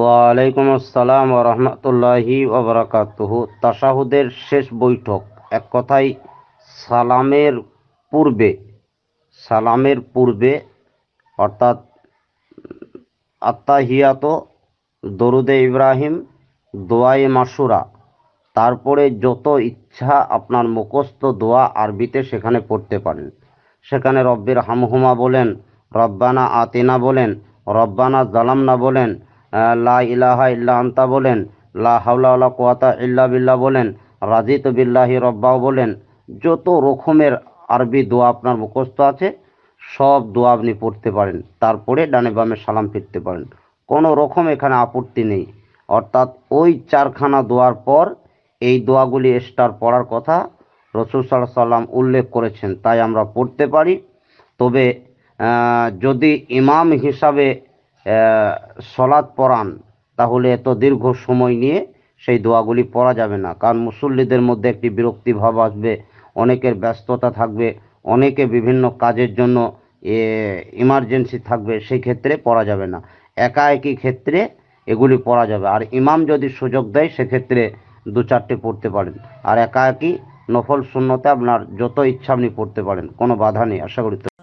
ওয়ালাইকুম আসসালাম রহমতুল্লাহি ওবরাকাতুহ তাসাহুদের শেষ বৈঠক এক কথায় সালামের পূর্বে সালামের পূর্বে অর্থাৎ আত্মাহিয়াত দরুদে ইব্রাহিম দোয়ায়ে মাসুরা তারপরে যত ইচ্ছা আপনার মুখস্ত দোয়া আরবিতে সেখানে পড়তে পারেন সেখানে রব্বের হামহুমা বলেন রব্বানা আতিনা বলেন রব্বানা জালামনা বলেন লা ইলাহা ইল্লা আন্তা বলেন লা হাওলা কোয়াতা ইল্লা বিল্লা বলেন রাজিত বিল্লাহি রব্বাও বলেন যত রকমের আরবি দোয়া আপনার মুখস্থ আছে সব দোয়া আপনি পড়তে পারেন তারপরে ডানে বামে সালাম ফিরতে পারেন কোনো রকম এখানে আপত্তি নেই অর্থাৎ ওই চারখানা দোয়ার পর এই দোয়াগুলি স্টার পড়ার কথা রসুল সাল্লাহ সাল্লাম উল্লেখ করেছেন তাই আমরা পড়তে পারি তবে যদি ইমাম হিসাবে সলাদ পড়ান তাহলে এত দীর্ঘ সময় নিয়ে সেই দোয়াগুলি পড়া যাবে না কারণ মুসল্লিদের মধ্যে একটি বিরক্তি ভাব আসবে অনেকের ব্যস্ততা থাকবে অনেকে বিভিন্ন কাজের জন্য ইমার্জেন্সি থাকবে সেই ক্ষেত্রে পড়া যাবে না একা একই ক্ষেত্রে এগুলি পড়া যাবে আর ইমাম যদি সুযোগ দেয় সেক্ষেত্রে দু চারটে পড়তে পারেন আর একা একই নফল শূন্যতে আপনার যত ইচ্ছা আপনি পড়তে পারেন কোনো বাধা নেই আশা করি